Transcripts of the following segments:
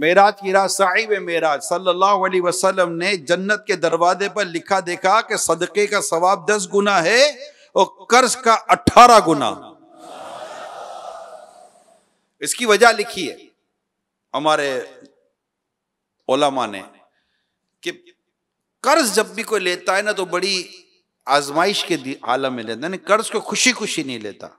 मेराज की रात साहिब मेराज सल्लल्लाहु अलैहि वसल्लम ने जन्नत के दरवाजे पर लिखा देखा कि सदके का सवाब दस गुना है और कर्ज का अठारह गुना इसकी वजह लिखी है हमारे ओलामा ने कि कर्ज जब भी कोई लेता है ना तो बड़ी आजमाइश के आलम में लेता है कर्ज को खुशी खुशी नहीं लेता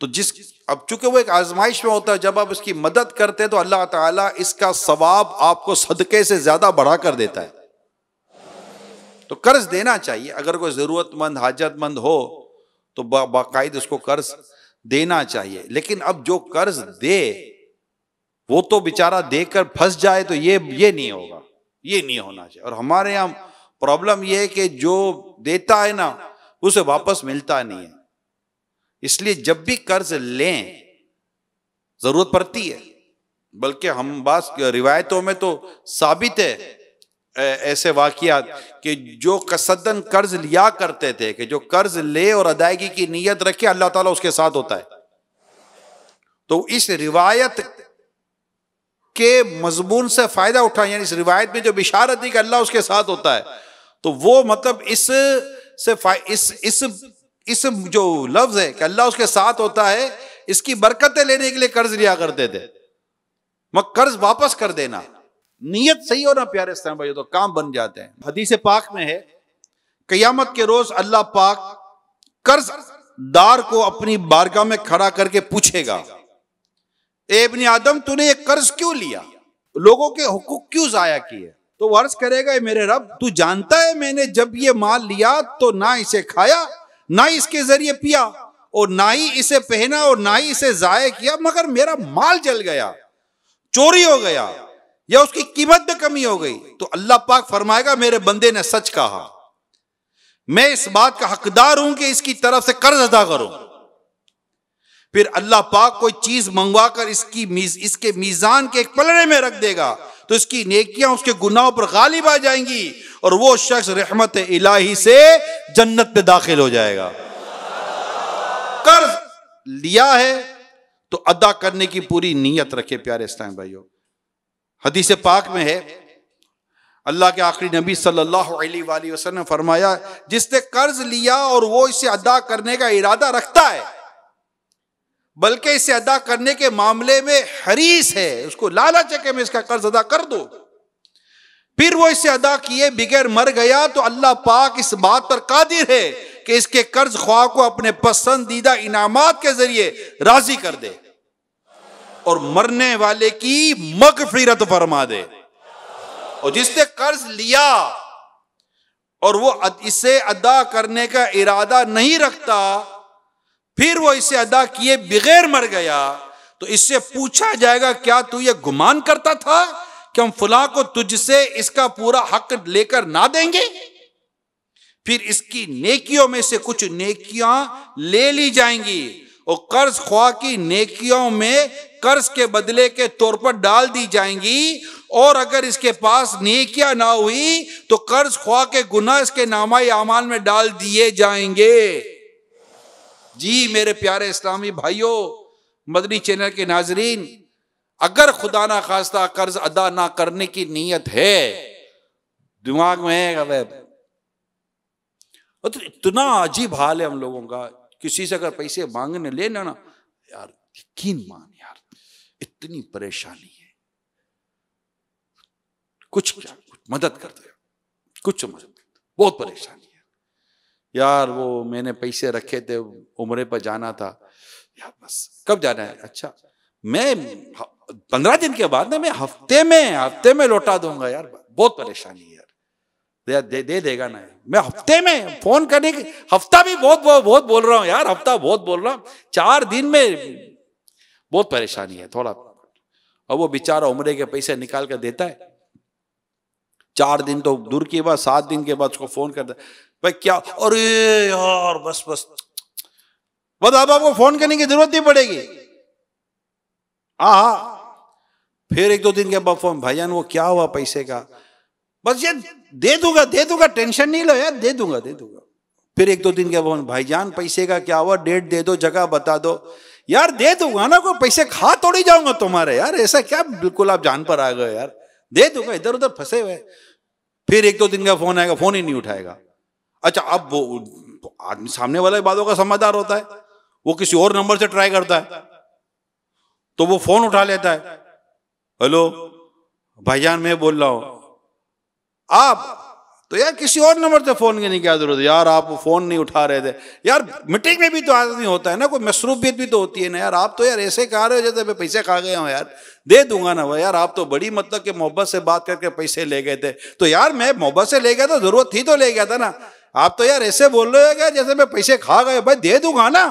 तो जिस अब चूंकि वो एक आजमाइश में होता है जब आप उसकी मदद करते हैं तो अल्लाह ताला इसका सवाब आपको सदके से ज्यादा बढ़ा कर देता है तो कर्ज देना चाहिए अगर कोई जरूरतमंद हाजतमंद हो तो बाकायद उसको कर्ज देना चाहिए लेकिन अब जो कर्ज दे वो तो बेचारा देकर फंस जाए तो ये ये नहीं होगा ये नहीं होना चाहिए और हमारे यहां प्रॉब्लम ये है कि जो देता है ना उसे वापस मिलता नहीं है इसलिए जब भी कर्ज लें जरूरत पड़ती है बल्कि हम बास रिवायतों में तो साबित है ऐसे वाकियात कि जो कसदन कर्ज लिया करते थे कि जो कर्ज ले और अदायगी की नीयत रखे अल्लाह ताला उसके साथ होता है तो इस रिवायत के मजमून से फ़ायदा उठाए यानी इस रिवायत में जो बिशारत दी कि अल्लाह उसके साथ होता है तो वो मतलब इस से इस इस इस जो लफ्ज है कि अल्लाह उसके साथ होता है इसकी बरकतें लेने के लिए कर्ज लिया करते थे मगर कर्ज वापस कर देना नीयत सही हो ना प्यारे स्थान भाई तो काम बन जाते हैं हदीस पाक में है कयामत के रोज अल्लाह पाक कर्ज दार को अपनी बारगाह में खड़ा करके पूछेगा एबनी आदम तूने ये कर्ज क्यों लिया लोगों के हुकूक क्यों जाया किए तो वर्ज करेगा मेरे रब तू जानता है मैंने जब ये माल लिया तो ना इसे खाया ना इसके जरिए पिया और ना ही इसे पहना और ना ही इसे जाया किया मगर मेरा माल जल गया चोरी हो गया या उसकी कीमत में कमी हो गई तो अल्लाह पाक फरमाएगा मेरे बंदे ने सच कहा मैं इस बात का हकदार हूं कि इसकी तरफ से कर्ज अदा करूं फिर अल्लाह पाक कोई चीज मंगवाकर इसकी मीज, इसके मीजान के एक पलड़े में रख देगा तो इसकी नेकियां उसके गुनाहों पर गालिब आ जाएंगी और वो शख्स रहमत इलाही से जन्नत में दाखिल हो जाएगा कर्ज लिया है तो अदा करने की पूरी नीयत रखे प्यारे इस्लाम भाइयों हदीसे पाक में है अल्लाह के आखिरी नबी सल्लल्लाहु अलैहि वसल्लम ने फरमाया जिसने कर्ज लिया और वो इसे अदा करने का इरादा रखता है बल्कि इसे अदा करने के मामले में हरीस है उसको लालच है कि मैं इसका कर्ज अदा कर दो फिर वो इसे अदा किए बगैर मर गया तो अल्लाह पाक इस बात पर कादिर है कि इसके कर्ज ख्वाह को अपने पसंदीदा इनामात के जरिए राजी कर दे और मरने वाले की मगफिरत फरमा दे और जिसने कर्ज लिया और वो इसे अदा करने का इरादा नहीं रखता फिर वो इसे अदा किए बगैर मर गया तो इससे पूछा जाएगा क्या तू ये गुमान करता था कि हम फुला को तुझसे इसका पूरा हक लेकर ना देंगे फिर इसकी नेकियों में से कुछ नेकियां ले ली जाएंगी और कर्ज ख्वा की नेकियों में कर्ज के बदले के तौर पर डाल दी जाएंगी और अगर इसके पास नेकिया ना हुई तो कर्ज ख्वा के गुना इसके नामा अमाल में डाल दिए जाएंगे जी मेरे प्यारे इस्लामी भाइयों मदनी चैनल के नाजरीन अगर खुदा ना खास्ता कर्ज अदा ना करने की नीयत है दिमाग में है तो इतना अजीब हाल है हम लोगों का किसी से अगर पैसे मांगने ले ना यार यकीन मान यार इतनी परेशानी है कुछ क्या कुछ मदद कर दो कुछ मदद बहुत परेशानी यार वो मैंने पैसे रखे थे उमरे पर जाना था यार बस कब जाना है अच्छा मैं पंद्रह दिन के बाद ना मैं हफ्ते में हफ्ते में लौटा दूंगा यार बहुत परेशानी है यार दे, दे देगा ना मैं हफ्ते में फोन करने की हफ्ता भी बहुत बहुत, बहुत बोल रहा हूँ यार हफ्ता बहुत बोल रहा हूँ चार दिन में बहुत परेशानी है थोड़ा और वो बेचारा उमरे के पैसे निकाल कर देता है चार दिन तो दूर की बात सात दिन के बाद उसको फोन करता है भाई क्या अरे यार बस बस बस तो अब आपको फोन करने की जरूरत नहीं पड़ेगी आ फिर एक दो दिन के बाद फोन भाईजान वो क्या हुआ पैसे का बस ये दे दूंगा दे दूंगा टेंशन नहीं लो यार दे दूंगा दे दूंगा फिर एक दो दिन के बाद भाईजान पैसे का क्या हुआ डेट दे दो जगह बता दो यार दे दूंगा ना कोई पैसे खा तोड़ी जाऊंगा तुम्हारे यार ऐसा क्या बिल्कुल आप जान पर आ गए यार दे दूंगा इधर उधर फंसे हुए फिर एक दो दिन का फोन आएगा फोन ही नहीं उठाएगा अच्छा अब वो तो आदमी सामने वाला बातों का समझदार होता है वो किसी और नंबर से ट्राई करता है तो वो फोन उठा लेता है हेलो भाईजान मैं बोल रहा हूं आप तो यार किसी और नंबर से फोन की नहीं क्या जरूरत यार आप फोन नहीं उठा रहे थे यार मीटिंग में भी तो आदमी होता है ना कोई मसरूफियत भी तो होती है ना यार आप तो यार ऐसे कहा रहे हो जैसे मैं पैसे खा गया हूँ यार दे दूंगा ना भाई यार आप तो बड़ी मतलब कि मोहब्बत से बात करके पैसे ले गए थे तो यार मैं मोहब्बत से ले गया था जरूरत थी तो ले गया था ना आप तो यार ऐसे बोल रहे हो क्या जैसे मैं पैसे खा गए भाई दे दूंगा ना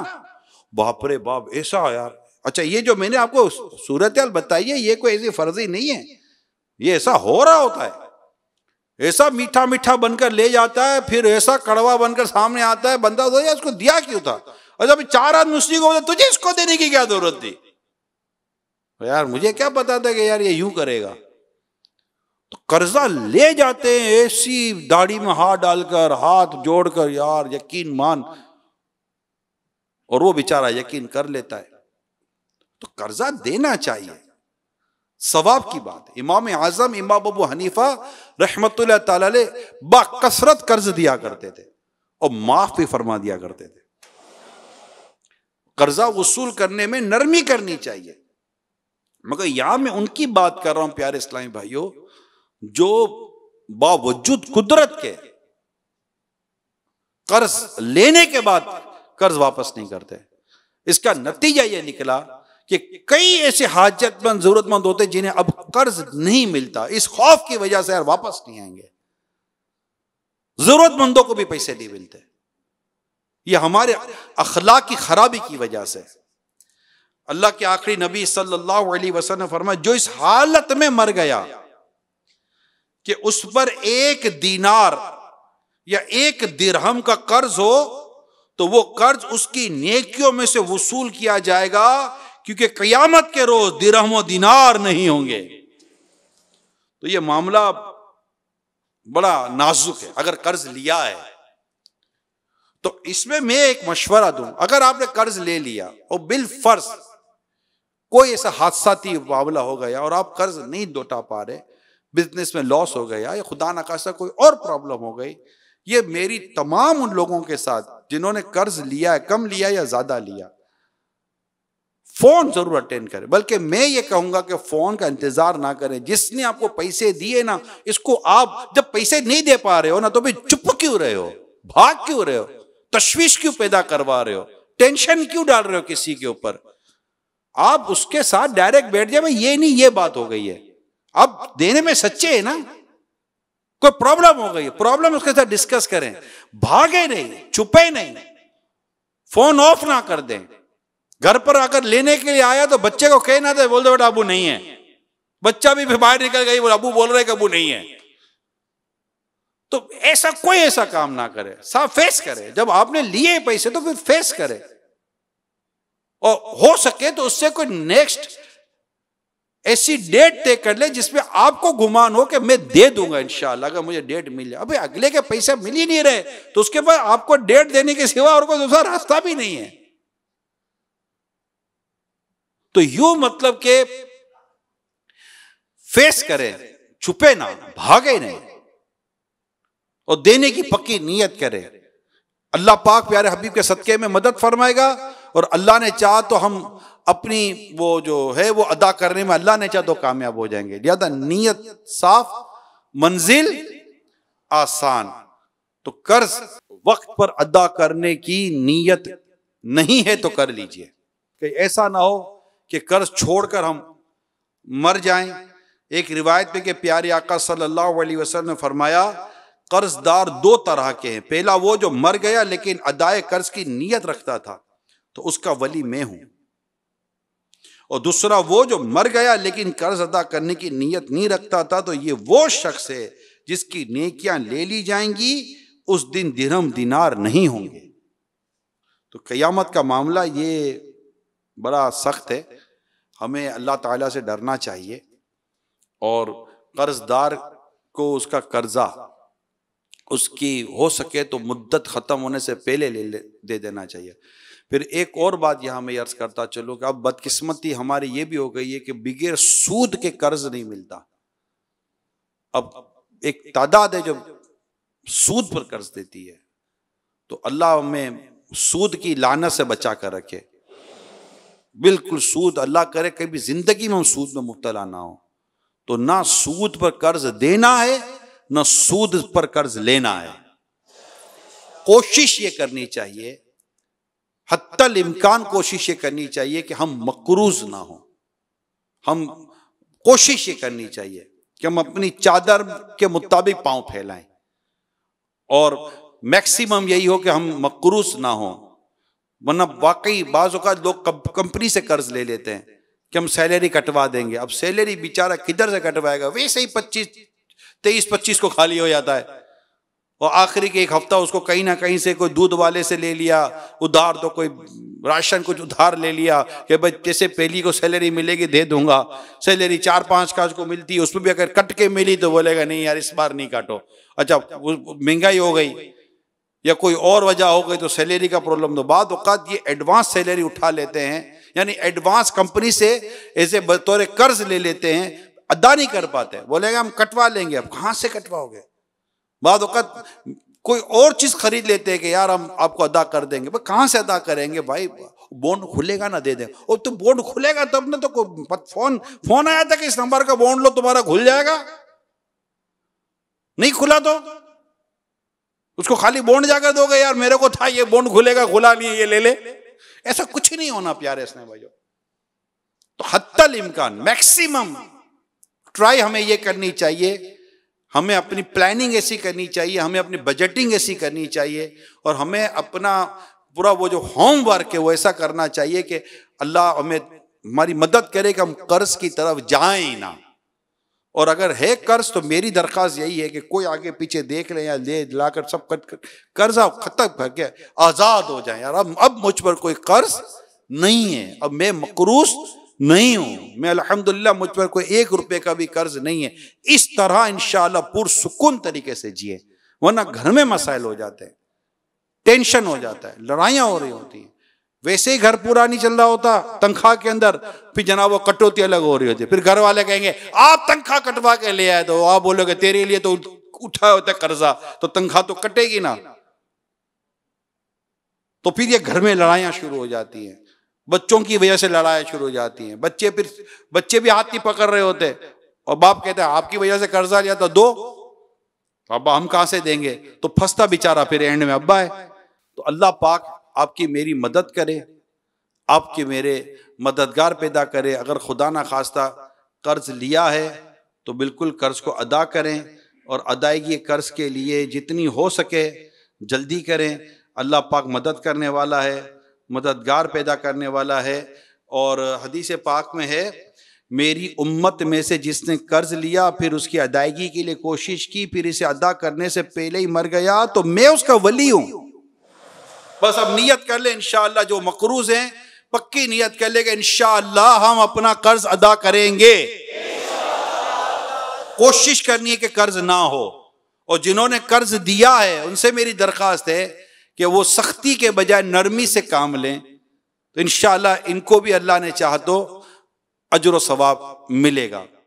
बाप रे बाप ऐसा यार अच्छा ये जो मैंने आपको सूरत बताई है ये कोई ऐसी फर्जी नहीं है ये ऐसा हो रहा होता है ऐसा मीठा मीठा बनकर ले जाता है फिर ऐसा कड़वा बनकर सामने आता है बंदा तो इसको दिया क्यों था अच्छा अभी चार आदमी मुस्लिम को तुझे इसको देने की क्या जरूरत थी तो यार मुझे क्या पता था कि यार ये यूं करेगा तो कर्जा ले जाते हैं ऐसी दाढ़ी में हाथ डालकर हाथ जोड़कर यार यकीन मान और वो बेचारा यकीन कर लेता है तो कर्जा देना चाहिए सवाब की बात इमाम आजम इमाम अबू हनीफा रहमत बासरत कर्ज दिया करते थे और माफ भी फरमा दिया करते थे कर्जा वसूल करने में नरमी करनी चाहिए मगर यहां मैं उनकी बात कर रहा हूं प्यारे इस्लामी भाइयों जो बावजूद कुदरत के कर्ज लेने के बाद कर्ज वापस नहीं करते इसका नतीजा यह निकला कि कई ऐसे हाजतमंद जरूरतमंद होते जिन्हें अब कर्ज नहीं मिलता इस खौफ की वजह से यार वापस नहीं आएंगे जरूरतमंदों को भी पैसे नहीं मिलते ये हमारे अखलाक की खराबी की वजह से अल्लाह के आखिरी नबी सल्लल्लाहु अलैहि वसल्लम फरमा जो इस हालत में मर गया कि उस पर एक दीनार या एक दिरहम का कर्ज हो तो वो कर्ज उसकी नेकियों में से वसूल किया जाएगा क्योंकि कयामत के रोज दिरहम और दिनार नहीं होंगे तो ये मामला बड़ा नाजुक है अगर कर्ज लिया है तो इसमें मैं एक मशवरा दूं अगर आपने कर्ज ले लिया और बिल फर्ज कोई ऐसा हादसाती मामला हो गया और आप कर्ज नहीं दौटा पा रहे बिजनेस में लॉस हो गया या खुदा नकाशा कोई और प्रॉब्लम हो गई ये मेरी तमाम उन लोगों के साथ जिन्होंने कर्ज लिया है कम लिया या ज़्यादा लिया फ़ोन ज़रूर अटेंड करें बल्कि मैं ये कहूंगा कि फ़ोन का इंतज़ार ना करें जिसने आपको पैसे दिए ना इसको आप जब पैसे नहीं दे पा रहे हो ना तो भी चुप क्यों रहे हो भाग क्यों रहे हो तश्वीश क्यों पैदा करवा रहे हो टेंशन क्यों डाल रहे हो किसी के ऊपर आप उसके साथ डायरेक्ट बैठ जाए ये नहीं ये बात हो गई है अब देने में सच्चे है ना कोई प्रॉब्लम हो गई प्रॉब्लम उसके साथ डिस्कस करें भागे नहीं छुपे नहीं फोन ऑफ ना कर दें घर पर आकर लेने के लिए आया तो बच्चे को कह ना दे बोल दो बेटा अबू नहीं है बच्चा भी बाहर निकल गई बोला अबू बोल रहे कि अबू नहीं है तो ऐसा कोई ऐसा काम ना करे साफ फेस करे जब आपने लिए पैसे तो फिर फेस करे और हो सके तो उससे कोई नेक्स्ट ऐसी डेट तय कर ले जिसमें आपको गुमान हो कि मैं दे दूंगा इंशाल्लाह अगर मुझे डेट मिल जाए अभी अगले के पैसे मिल ही नहीं रहे तो उसके बाद आपको डेट देने के सिवा और कोई दूसरा रास्ता भी नहीं है तो यू मतलब के फेस करें छुपे ना भागे नहीं और देने की पक्की नीयत करें अल्लाह पाक प्यारे हबीब के सदके में मदद फरमाएगा और अल्लाह ने चाह तो हम अपनी वो जो है वो अदा करने में अल्लाह ने चाह तो कामयाब हो जाएंगे लिहाजा नीयत साफ मंजिल आसान तो कर्ज वक्त पर अदा करने की नीयत नहीं है तो कर लीजिए कहीं ऐसा ना हो कि कर्ज छोड़कर हम मर जाएं एक रिवायत में कि प्यारे आका सल्लल्लाहु अलैहि वसल्लम ने फरमाया कर्जदार दो तरह के हैं पहला वो जो मर गया लेकिन अदाए कर्ज की नीयत रखता था तो उसका वली मैं हूं और दूसरा वो जो मर गया लेकिन कर्ज अदा करने की नीयत नहीं रखता था तो ये वो शख्स है जिसकी नेकियां ले ली जाएंगी उस दिन दिनम दिनार नहीं होंगे तो क़यामत का मामला ये बड़ा सख्त है हमें अल्लाह ताला से डरना चाहिए और कर्जदार को उसका कर्जा उसकी हो सके तो मुद्दत ख़त्म होने से पहले ले, ले दे देना चाहिए फिर एक और बात यहाँ मैं अर्ज़ करता चलूँ कि अब बदकिस्मती हमारी ये भी हो गई है कि बगैर सूद के कर्ज नहीं मिलता अब एक तादाद है जो सूद पर कर्ज देती है तो अल्लाह हमें सूद की लानत से बचा कर रखे बिल्कुल सूद अल्लाह करे कभी ज़िंदगी में हम सूद में मुबतला ना हो तो ना सूद पर कर्ज देना है न सूद पर कर्ज लेना है कोशिश ये करनी चाहिए हत्तल इम्कान कोशिश ये करनी चाहिए कि हम मकरूज ना हो हम कोशिश ये करनी चाहिए कि हम अपनी चादर के मुताबिक पांव फैलाएं और मैक्सिमम यही हो कि हम मकरूज ना हो वरना वाकई बाज़ लोग कंपनी से कर्ज ले लेते हैं कि हम सैलरी कटवा देंगे अब सैलरी बेचारा किधर से कटवाएगा वैसे ही पच्चीस तेईस पच्चीस को खाली हो जाता है और आखिरी के एक हफ्ता उसको कहीं ना कहीं से कोई दूध वाले से ले लिया उधार तो कोई राशन कुछ उधार ले लिया कि भाई जैसे पहली को सैलरी मिलेगी दे दूंगा सैलरी चार पांच का उसको मिलती है उसमें भी अगर कट के मिली तो बोलेगा नहीं यार इस बार नहीं काटो अच्छा महंगाई हो गई या कोई और वजह हो गई तो सैलरी का प्रॉब्लम तो बाद अवकात ये एडवांस सैलरी उठा लेते हैं यानी एडवांस कंपनी से ऐसे बतौर कर्ज ले लेते हैं अदा नहीं कर पाते बोलेंगे हम कटवा लेंगे अब कहाँ से कटवाओगे बाद वक़्त कोई और चीज़ खरीद लेते हैं कि यार हम आपको अदा कर देंगे भाई कहाँ से अदा करेंगे भाई बॉन्ड खुलेगा ना दे दे और तुम तो बॉन्ड खुलेगा तब ना तो फोन फोन आया था कि इस नंबर का बॉन्ड लो तुम्हारा खुल जाएगा नहीं खुला तो उसको खाली बॉन्ड जाकर दोगे यार मेरे को था ये बॉन्ड खुलेगा खुला नहीं ये ले ले ऐसा कुछ नहीं होना प्यारे इसने भाई तो हत्तल इम्कान मैक्सिमम ट्राई हमें ये करनी चाहिए हमें अपनी प्लानिंग ऐसी करनी चाहिए हमें अपनी बजटिंग ऐसी करनी चाहिए और हमें अपना पूरा वो जो होमवर्क है वो ऐसा करना चाहिए कि अल्लाह हमें हमारी मदद करे कि हम कर्ज की तरफ जाए ना और अगर है कर्ज तो मेरी दरख्वास्त यही है कि कोई आगे पीछे देख ले या ले लाकर कर सब कट कर्जा खत्म करके आज़ाद हो जाए यार अब अब मुझ पर कोई कर्ज नहीं है अब मैं मकरूस नहीं हूँ मैं अल्हम्दुलिल्लाह मुझ पर कोई एक रुपए का भी कर्ज नहीं है इस तरह इन पुरसकून तरीके से जिए वरना घर में मसाइल हो जाते हैं टेंशन हो जाता है लड़ाइयाँ हो रही होती हैं वैसे ही घर पूरा नहीं चल रहा होता तनख्वाह के अंदर फिर जनाब वो कटौती अलग हो रही होती है फिर घर वाले कहेंगे आप तनख्वाह कटवा के ले आए तो आप बोलोगे तेरे लिए तो उठा होता है कर्जा तो तनख्वाह तो कटेगी ना तो फिर ये घर में लड़ाइयां शुरू हो जाती हैं बच्चों की वजह से लड़ाई शुरू हो जाती हैं बच्चे फिर बच्चे भी हाथ नहीं पकड़ रहे होते और बाप कहते हैं आपकी वजह से कर्जा लिया था तो दो तो अब्बा हम कहाँ से देंगे तो फंसता बेचारा फिर एंड में अब्बा है तो अल्लाह पाक आपकी मेरी मदद करे आपके मेरे मददगार पैदा करे अगर खुदा ना खास्ता कर्ज लिया है तो बिल्कुल कर्ज को अदा करें और अदायगी कर्ज के लिए जितनी हो सके जल्दी करें अल्लाह पाक मदद करने वाला है मददगार हाँ। पैदा करने वाला है और हदीस पाक में है मेरी उम्मत में से जिसने कर्ज लिया फिर उसकी अदायगी के लिए कोशिश की फिर इसे अदा करने से पहले ही मर गया तो मैं उसका वली हूं बस अब नियत कर ले इनशाला जो मकरूज हैं पक्की नियत कर ले कि इनशाला हम अपना कर्ज अदा करेंगे कोशिश करनी है कि कर्ज ना हो और जिन्होंने कर्ज दिया है उनसे मेरी दरख्वास्त है कि वो सख्ती के बजाय नरमी से काम लें तो इन इनको भी अल्लाह ने चाह तो अजर सवाब मिलेगा